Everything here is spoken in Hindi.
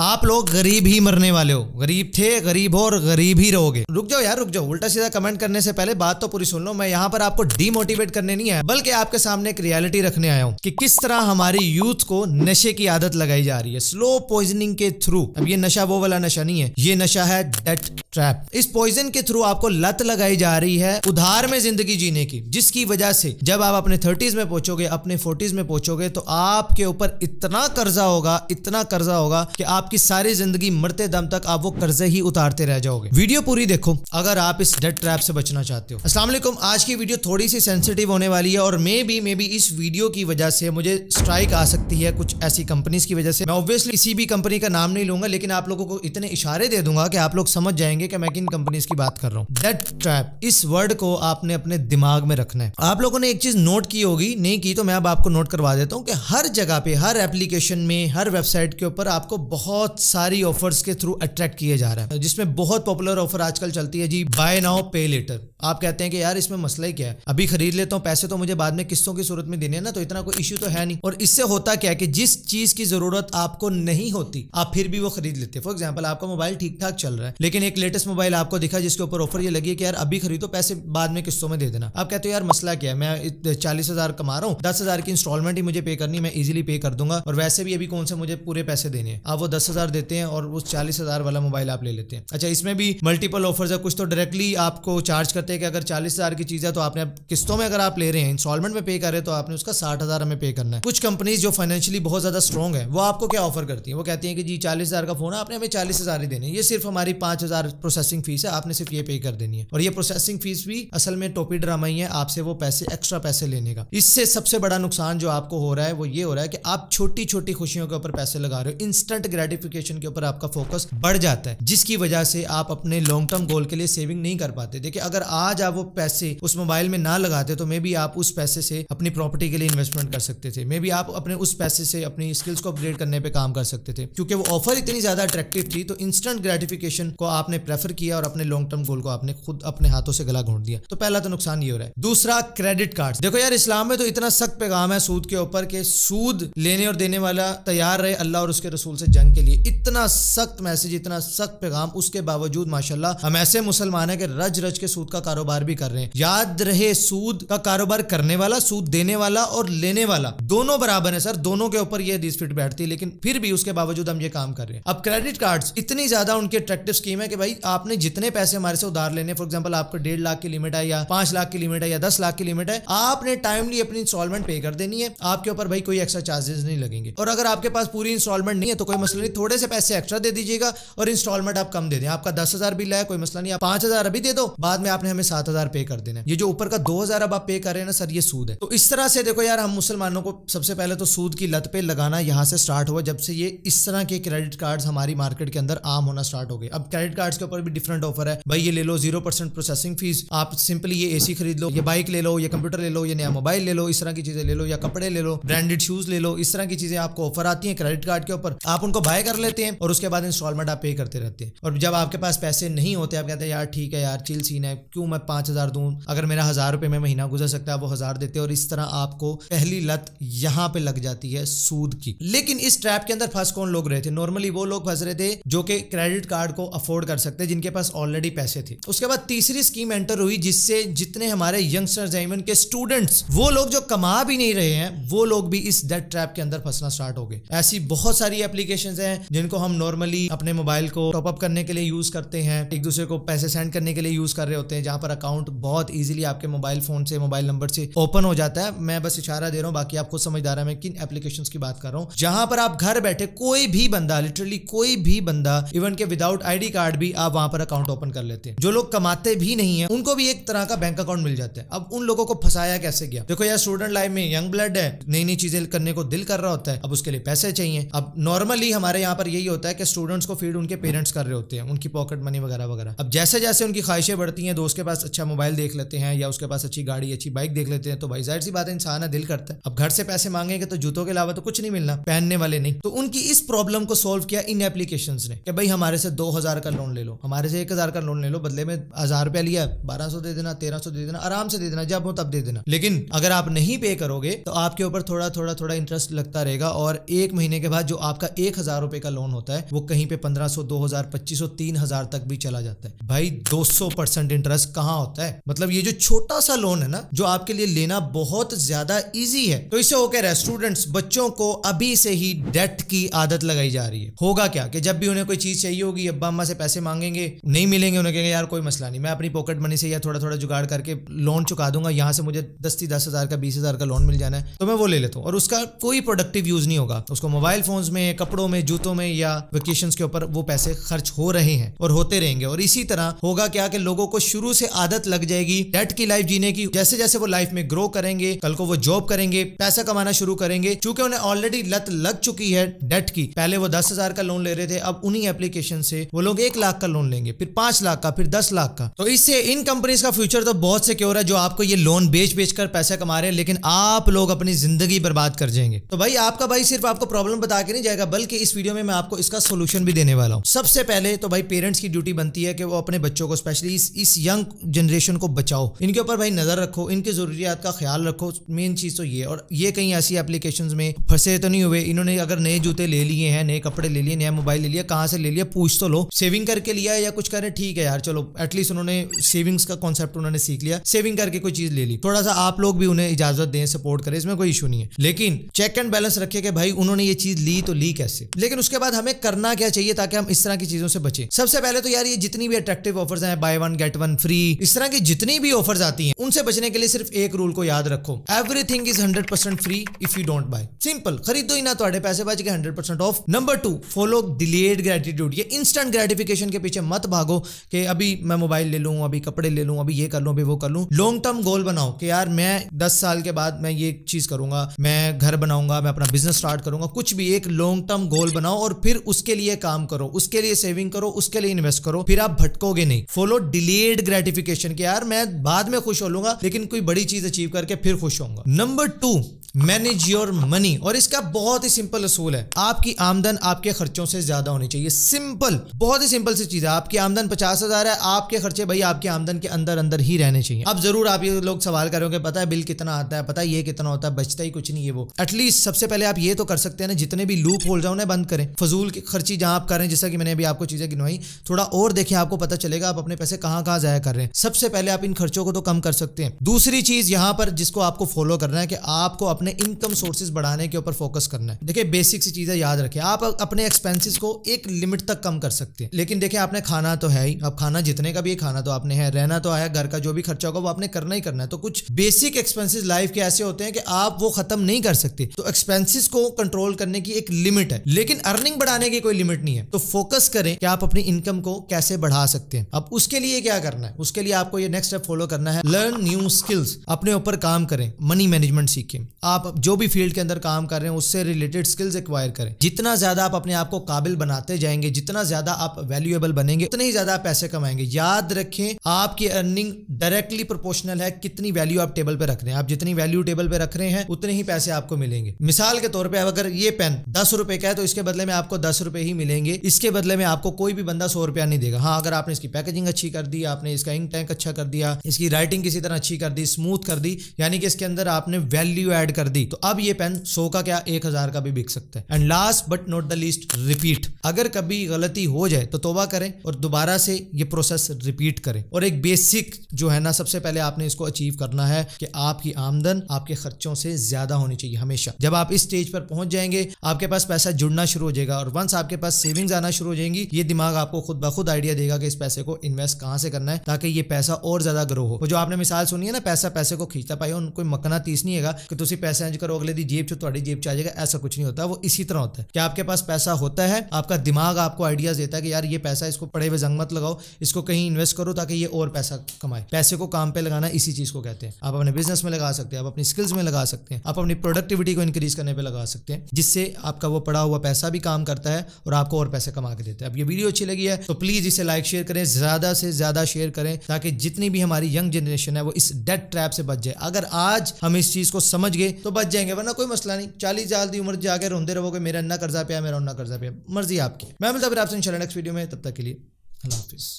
आप लोग गरीब ही मरने वाले हो गरीब थे गरीब हो और गरीब ही रहोगे रुक जाओ यार रुक जाओ उल्टा सीधा कमेंट करने से पहले बात तो पूरी सुन लो मैं यहाँ पर आपको डीमोटिवेट करने नहीं आया बल्कि आपके सामने एक रियलिटी रखने आया हूँ कि किस तरह हमारी यूथ को नशे की आदत लगाई जा रही है स्लो पॉइजनिंग के थ्रू अब ये नशा वो वाला नशा नहीं है ये नशा है डेट ट्रैप इस पॉइजन के थ्रू आपको लत लगाई जा रही है उधार में जिंदगी जीने की जिसकी वजह से जब आप अपने थर्टीज में पहुंचोगे अपने फोर्टीज में पहुंचोगे तो आपके ऊपर इतना कर्जा होगा इतना कर्जा होगा कि आपकी सारी जिंदगी मरते दम तक आप वो कर्जे ही उतारते रह जाओगे वीडियो पूरी देखो अगर आप इस डेट ट्रैप से बचना चाहते हो असल आज की वीडियो थोड़ी सी सेंसिटिव होने वाली है और मे बी मे बी इस वीडियो की वजह से मुझे स्ट्राइक आ सकती है कुछ ऐसी कंपनीज की वजह से मैं ऑब्वियसली किसी भी कंपनी का नाम नहीं लूंगा लेकिन आप लोगों को इतने इशारे दे दूंगा कि आप लोग समझ जाएंगे करेंगे कि मैं किन कंपनीज की बात कर रहा हूँ डेट ट्रैप इस वर्ड को आपने अपने दिमाग में रखना है आप लोगों ने एक चीज नोट की होगी नहीं की तो मैं अब आपको नोट करवा देता हूँ कि हर जगह पे हर एप्लीकेशन में हर वेबसाइट के ऊपर आपको बहुत सारी ऑफर्स के थ्रू अट्रैक्ट किए जा रहा है जिसमें बहुत पॉपुलर ऑफर आजकल चलती है जी बाय नाउ पे लेटर आप कहते हैं कि यार इसमें मसला ही क्या है अभी खरीद लेता हूँ पैसे तो मुझे बाद में किस्तों की सूरत में देने ना तो इतना कोई इश्यू तो है नहीं और इससे होता क्या है कि जिस चीज की जरूरत आपको नहीं होती आप फिर भी वो खरीद लेते हैं फॉर एग्जाम्पल आपका मोबाइल ठीक ठाक चल रहा है लेकिन एक लेटेस्ट मोबाइल आपको दिखा जिसके ऊपर ऑफर ये लगी कि यार अभी खरीदो पैसे बाद में किस्तों में दे देना आप कहते हो यार मसला क्या है मैं चालीस हजार कमा रहा हूँ दस हजार की इंस्टॉलमेंट ही मुझे पे करनी मैं इजिली पे कर दूंगा और वैसे भी अभी कौन से मुझे पूरे पैसे देने हैं आप वो दस हजार देते हैं और उस चालीस हजार वाला मोबाइल आप ले लेते हैं अच्छा इसमें भी मल्टीपल ऑफर है कुछ तो डायरेक्टली आपको चार्ज करते हैं कि अगर चालीस हजार की चीज है तो आपने किस्तों में अगर आप ले रहे हैं इंस्टॉलमेंट में पे कर रहे हैं तो आपने उसका साठ हजार हमें पे करना है कुछ कंपनीज जो फाइनेंशियली बहुत ज्यादा स्ट्रॉन्ग है वो आपको क्या ऑफर करती है वो कहती है कि जी चालीस हजार का फोन है आपने हमें चालीस हजार ही देने ये सिर्फ हमारी पांच हजार प्रोसेसिंग फीस है आपने सिर्फ ये पे कर देनी है और ये प्रोसेसिंग फीस भी असल में टोपी ड्रामा ही है आपसे वो पैसे एक्स्ट्रा पैसे लेने का इससे सबसे बड़ा नुकसान जो आपको हो रहा है वो ये हो रहा है कि आप छोटी छोटी खुशियों के ऊपर पैसे लगा रहे हो इंस्टेंट ग्रेटिफिकेशन के ऊपर आपका फोकस बढ़ जाता है जिसकी वजह से आप अपने लॉन्ग टर्म गोल के लिए सेविंग नहीं कर पाते देखिए अगर आज आप वो पैसे उस मोबाइल में ना लगाते तो मे बी आप उस पैसे से अपनी प्रॉपर्टी के लिए इन्वेस्टमेंट कर सकते थे मे बी आप अपने उस पैसे से अपनी स्किल्स को अपग्रेड करने पर काम कर सकते थे क्योंकि वो ऑफर इतनी ज्यादा अट्रैक्टिव थी तो इंस्टेंट ग्रेटिफिकेशन को आपने रेफर किया और अपने लॉन्ग टर्म गोल को आपने खुद अपने हाथों से गला घोंट दिया तो पहला तो नुकसान ये हो रहा है दूसरा क्रेडिट कार्ड देखो यार इस्लाम में तो इतना सख्त पैगाम है सूद के ऊपर के सूद लेने और देने वाला तैयार रहे अल्लाह और उसके रसूल से जंग के लिए इतना सख्त मैसेज इतना सख्त पैगाम उसके बावजूद माशाला हम ऐसे मुसलमान है कि रज रज के सूद का कारोबार भी कर रहे हैं याद रहे सूद का कारोबार करने वाला सूद देने वाला और लेने वाला दोनों बराबर है सर दोनों के ऊपर ये दिस फिट बैठती है लेकिन फिर भी उसके बावजूद हम ये काम कर रहे हैं अब क्रेडिट कार्ड इतनी ज्यादा उनकी अट्रेक्टिव स्कीम है कि भाई आपने जितने पैसे हमारे से उधार लेने फॉर एग्जाम्पल आपको डेढ़ लाख की लिमिट है या पांच लाख की लिमिट है या दस लाख की लिमिट है आपने टाइमली अपनी इंस्टॉलमेंट पे कर देनी है आपके ऊपर भाई कोई एक्स्ट्रा चार्जेस नहीं लगेंगे और अगर आपके पास पूरी इंस्टॉलमेंट नहीं है तो कोई मसला नहीं थोड़े से पैसे एक्स्ट्रा दे दीजिएगा और इंस्टॉलमेंट आप कम दे दें आपका दस हजार बिल है कोई मसला नहीं आप पांच हजार अभी दे दो बाद में आपने हमें सात हजार पे कर देना ये जो ऊपर का दो हजार अब आप पे कर रहे हैं ना सर ये सूद है तो इस तरह से देखो यार हम मुसलमानों को सबसे पहले तो सूद की लत पे लगाना यहां से स्टार्ट हुआ जब से ये इस तरह के क्रेडिट कार्ड हमारी मार्केट के अंदर आम होना स्टार्ट हो गए अब क्रेडिट कार्ड के ऊपर भी डिफरेंट ऑफर है भाई ये ले लो जीरो परसेंट प्रोसेसिंग फीस आप सिंपली ये एसी खरीद लो ये बाइक ले लो ये कंप्यूटर ले लो ये नया मोबाइल ले लो इस तरह की चीजें ले लो या कपड़े ले लो ब्रांडेड शूज ले लो इस तरह की चीजें आपको ऑफर आती है क्रेडिट कार्ड के ऊपर आप उनको बाय कर लेते हैं और उसके बाद इंस्टॉलमेंट आप पे करते रहते हैं और जब आपके पास पैसे नहीं होते आप कहते हैं यार ठीक है यार चिल सीन है क्यों मैं पांच हजार दूं अगर मेरा हजार रुपए में महीना गुजर सकता है वो हजार देते और इस तरह आपको पहली लत यहाँ पे लग जाती है सूद की लेकिन इस ट्रैप के अंदर फंस कौन लोग रहे थे नॉर्मली वो लोग फंस रहे थे जो कि क्रेडिट कार्ड को अफोर्ड कर सकते सकते हैं जिनके पास ऑलरेडी पैसे थे उसके बाद तीसरी स्कीम एंटर हुई जिससे जितने हमारे यंगस्टर्स हैं इवन के स्टूडेंट्स वो लोग जो कमा भी नहीं रहे हैं वो लोग भी इस डेट ट्रैप के अंदर फंसना स्टार्ट हो गए ऐसी बहुत सारी एप्लीकेशन है जिनको हम नॉर्मली अपने मोबाइल को टॉपअप करने के लिए यूज करते हैं एक दूसरे को पैसे सेंड करने के लिए यूज कर रहे होते हैं जहां पर अकाउंट बहुत ईजिली आपके मोबाइल फोन से मोबाइल नंबर से ओपन हो जाता है मैं बस इशारा दे रहा हूँ बाकी आपको है मैं किन एप्लीकेशन की बात कर रहा हूँ जहां पर आप घर बैठे कोई भी बंदा लिटरली कोई भी बंदा इवन के विदाउट आईडी कार्ड भी आप आप वहां पर अकाउंट ओपन कर लेते हैं जो लोग कमाते भी नहीं है उनको भी एक तरह का बैंक अकाउंट मिल जाता है अब उन लोगों को फंसाया कैसे गया देखो यार स्टूडेंट लाइफ में यंग ब्लड है नई नई चीजें करने को दिल कर रहा होता है अब उसके लिए पैसे चाहिए अब नॉर्मली हमारे यहाँ पर यही होता है कि स्टूडेंट्स को फीड उनके पेरेंट्स कर रहे होते हैं उनकी पॉकेट मनी वगैरह वगैरह अब जैसे जैसे उनकी ख्वाहिशें बढ़ती हैं दोस्त के पास अच्छा मोबाइल देख लेते हैं या उसके पास अच्छी गाड़ी अच्छी बाइक देख लेते हैं तो भाई जाहिर सी बात है इंसान है दिल करता है अब घर से पैसे मांगेंगे तो जूतों के अलावा तो कुछ नहीं मिलना पहनने वाले नहीं तो उनकी इस प्रॉब्लम को सोल्व किया इन एप्लीकेशन ने कि भाई हमारे से दो हजार का लोन ले लो लो हमारे से एक हजार का लोन ले लो बदले में हजार रुपया लिया बारह सौ दे देना तेरह सौ दे देना आराम से दे देना जब हो तब दे देना लेकिन अगर आप नहीं पे करोगे तो आपके ऊपर थोड़ा थोड़ा थोड़ा इंटरेस्ट लगता रहेगा और एक महीने के बाद जो आपका एक हजार रुपए का लोन होता है वो कहीं पे पंद्रह सौ दो हजार पच्चीस सौ तीन हजार तक भी चला जाता है भाई दो सौ परसेंट इंटरेस्ट कहाँ होता है मतलब ये जो छोटा सा लोन है ना जो आपके लिए लेना बहुत ज्यादा ईजी है तो इससे हो कह रहा है स्टूडेंट्स बच्चों को अभी से ही डेट की आदत लगाई जा रही है होगा क्या कि जब भी उन्हें कोई चीज चाहिए होगी अब्बा अम्मा से पैसे मांग मांगेंगे नहीं मिलेंगे उन्हें कहेंगे यार कोई मसला नहीं मैं अपनी पॉकेट मनी से या थोड़ा थोड़ा जुगाड़ करके लोन चुका दूंगा यहाँ से मुझे दस ही दस हज़ार का बीस हज़ार का लोन मिल जाना है तो मैं वो ले लेता हूँ और उसका कोई प्रोडक्टिव यूज़ नहीं होगा उसको मोबाइल फोन में कपड़ों में जूतों में या वेकेशन के ऊपर वो पैसे खर्च हो रहे हैं और होते रहेंगे और इसी तरह होगा क्या कि लोगों को शुरू से आदत लग जाएगी डेट की लाइफ जीने की जैसे जैसे वो लाइफ में ग्रो करेंगे कल को वो जॉब करेंगे पैसा कमाना शुरू करेंगे चूंकि उन्हें ऑलरेडी लत लग चुकी है डेट की पहले वो दस हजार का लोन ले रहे थे अब उन्हीं एप्लीकेशन से वो लोग एक लाख का का लोन लेंगे फिर पांच लाख का फिर दस लाख का तो इससे इन कंपनीज का फ्यूचर तो बहुत सिक्योर है जो आपको ये लोन बेच बेच कर पैसा कमा रहे हैं लेकिन आप लोग अपनी जिंदगी बर्बाद कर जाएंगे तो भाई आपका भाई सिर्फ आपको प्रॉब्लम बता के नहीं जाएगा बल्कि इस वीडियो में मैं आपको इसका सोल्यूशन भी देने वाला हूँ सबसे पहले तो भाई पेरेंट्स की ड्यूटी बनती है कि वो अपने बच्चों को स्पेशली इस यंग जनरेशन को बचाओ इनके ऊपर भाई नजर रखो इनकी जरूरियात का ख्याल रखो मेन चीज तो ये और ये कहीं ऐसी एप्लीकेशन में फंसे तो नहीं हुए इन्होंने अगर नए जूते ले लिए हैं नए कपड़े ले लिए नया मोबाइल ले लिया कहाँ से ले लिया पूछ तो लो सेविंग करके लिया है या कुछ करें ठीक है यार चलो एटलीस्ट उन्होंने सेविंग्स का कॉन्सेप्ट उन्होंने सीख लिया सेविंग करके कोई चीज ले ली थोड़ा सा आप लोग भी उन्हें इजाजत दें सपोर्ट करें इसमें कोई इशू नहीं है लेकिन चेक एंड बैलेंस रखे कि भाई उन्होंने ये चीज ली तो ली कैसे लेकिन उसके बाद हमें करना क्या चाहिए ताकि हम इस तरह की चीजों से बचे सबसे पहले तो यार ये जितनी भी अट्रैक्टिव ऑफर्स हैं buy one get one free इस तरह की जितनी भी ऑफर्स आती हैं उनसे बचने के लिए सिर्फ एक रूल को याद रखो everything is hundred percent free if you don't buy simple खरीदो ही ना तो पैसे बच गए hundred percent off number two follow delayed gratitude ये इंस्टेंट ग्रेटिफिकेशन के पीछे पीछे मत भागो कि अभी मैं मोबाइल ले लूँ अभी कपड़े ले लूँ अभी ये कर लूँ अभी वो कर लूँ लॉन्ग टर्म गोल बनाओ कि यार मैं दस साल के बाद मैं ये चीज़ करूँगा मैं घर बनाऊँगा मैं अपना बिजनेस स्टार्ट करूँगा कुछ भी एक लॉन्ग टर्म गोल बनाओ और फिर उसके लिए काम करो उसके लिए सेविंग करो उसके लिए इन्वेस्ट करो फिर आप भटकोगे नहीं फॉलो डिलेड ग्रेटिफिकेशन के यार मैं बाद में खुश हो लूंगा लेकिन कोई बड़ी चीज अचीव करके फिर खुश होगा number two manage your money और इसका बहुत ही सिंपल असूल है आपकी आमदन आपके खर्चों से ज्यादा होनी चाहिए सिंपल बहुत ही सिंपल सी चीज है आपकी आमदन पचास हजार है आपके खर्चे भाई आपकी आमदन के अंदर अंदर ही रहने चाहिए अब जरूर आप ये लोग सवाल करोगे पता है बिल कितना आता है पता है ये कितना होता है बचता ही कुछ नहीं है वो एटलीस्ट सबसे पहले आप ये तो कर सकते हैं ना जितने भी लूप होल्ड उन्हें बंद करें फजूल की खर्ची जहां आप करें जैसा कि मैंने अभी आपको चीजें गिनवाई थोड़ा और देखें आपको पता चलेगा आप अपने पैसे कहाँ कहाँ जाया कर रहे हैं सबसे पहले आप इन खर्चों को तो कम कर सकते हैं दूसरी चीज यहाँ पर जिसको आपको फॉलो करना है कि आपको अपने इनकम सोर्सेज बढ़ाने के ऊपर फोकस करना है देखिए बेसिक सी चीजें याद रखें आप अपने एक्सपेंसिस को एक लिमिट तक कम कर सकते हैं लेकिन देखिए आपने खाना तो है ही अब खाना जितने का भी खाना तो आपने है रहना तो आया घर का जो भी खर्चा होगा वो आपने करना ही करना है तो कुछ बेसिक एक्सपेंसिस लाइफ के ऐसे होते हैं कि आप वो खत्म नहीं कर सकते तो एक्सपेंसिस को कंट्रोल करने की एक लिमिट है लेकिन अर्निंग बढ़ाने की कोई लिमिट नहीं है तो फोकस करें कि आप अपनी इनकम को कैसे बढ़ा सकते हैं अब उसके लिए क्या करना है उसके लिए आपको ये नेक्स्ट स्टेप फॉलो करना है लर्न न्यू स्किल्स अपने ऊपर काम करें मनी मैनेजमेंट सीखें आप जो भी फील्ड के अंदर काम कर रहे हैं उससे रिलेटेड स्किल्स एक्वायर करें जितना ज़्यादा आप अपने आप को काबिल बनाते जाएंगे जितना ज़्यादा आप वैल्यूएबल बनेंगे उतने ही ज़्यादा पैसे कमाएंगे याद रखें आपकी अर्निंग डायरेक्टली प्रोपोर्शनल है कितनी वैल्यू आप टेबल पर रख रहे हैं आप जितनी वैल्यू टेबल पर रख रहे हैं उतने ही पैसे आपको मिलेंगे मिसाल के तौर पर अगर ये पेन दस रुपए का है तो इसके बदले में आपको दस रुपए ही मिलेंगे इसके बदले में आपको कोई भी बंदा सौ रुपया नहीं देगा हाँ अगर आपने इसकी पैकेजिंग अच्छी कर दी आपने इसका इंक टैंक अच्छा कर दिया इसकी राइटिंग किसी तरह अच्छी कर दी स्मूथ कर दी यानी कि इसके अंदर आपने वैल्यू एड कर दी तो अब ये पेन सो का क्या एक हजार का भी बिक सकता है and last but not the least repeat अगर कभी गलती हो जाए तो तोबा करें और दोबारा से ये प्रोसेस रिपीट करें और एक बेसिक जो है ना सबसे पहले आपने इसको अचीव करना है कि आपकी आमदन आपके खर्चों से ज्यादा होनी चाहिए हमेशा जब आप इस स्टेज पर पहुंच जाएंगे आपके पास पैसा जुड़ना शुरू हो जाएगा और वंस आपके पास सेविंग्स आना शुरू हो जाएंगी ये दिमाग आपको खुद ब खुद आइडिया देगा कि इस पैसे को इन्वेस्ट कहां से करना है ताकि ये पैसा और ज्यादा ग्रो हो तो जो आपने मिसाल सुनी है ना पैसा पैसे को खींचता पाए कोई मकना तीस नहीं है कि पैसे इंज करो अगले दिन जेब चो थोड़ी जेब आ जाएगा ऐसा कुछ नहीं होता वो इसी तरह होता है कि आपके पास पैसा होता है आपका दिमाग आपको आइडियाज देता है कि यार ये पैसा इसको पड़े हुए जंग मत लगाओ इसको कहीं इन्वेस्ट करो ताकि ये और पैसा कमाए पैसे को काम पे लगाना इसी चीज को कहते हैं आप अपने बिजनेस में लगा सकते हैं आप अपनी स्किल्स में लगा सकते हैं आप अपनी प्रोडक्टिविटी को इंक्रीज करने पर लगा सकते हैं जिससे आपका वो पड़ा हुआ पैसा भी काम करता है और आपको और पैसे कमा के देता है अब ये वीडियो अच्छी लगी है तो प्लीज इसे लाइक शेयर करें ज्यादा से ज्यादा शेयर करें ताकि जितनी भी हमारी यंग जनरेशन है वो इस डेट ट्रैप से बच जाए अगर आज हम इस चीज को समझ गए तो बच जाएंगे वरना कोई मसला नहीं चालीस साल की उम्र जाकर रोंदे रहोगे मेरा इन्ना कर्जा पे मेरा उन्ना कर्जा पे मर्जी आपकी मैं मिलता फिर आपसे इंशाल्लाह नेक्स्ट वीडियो में तब तक के लिए अल्लाह हाफिज़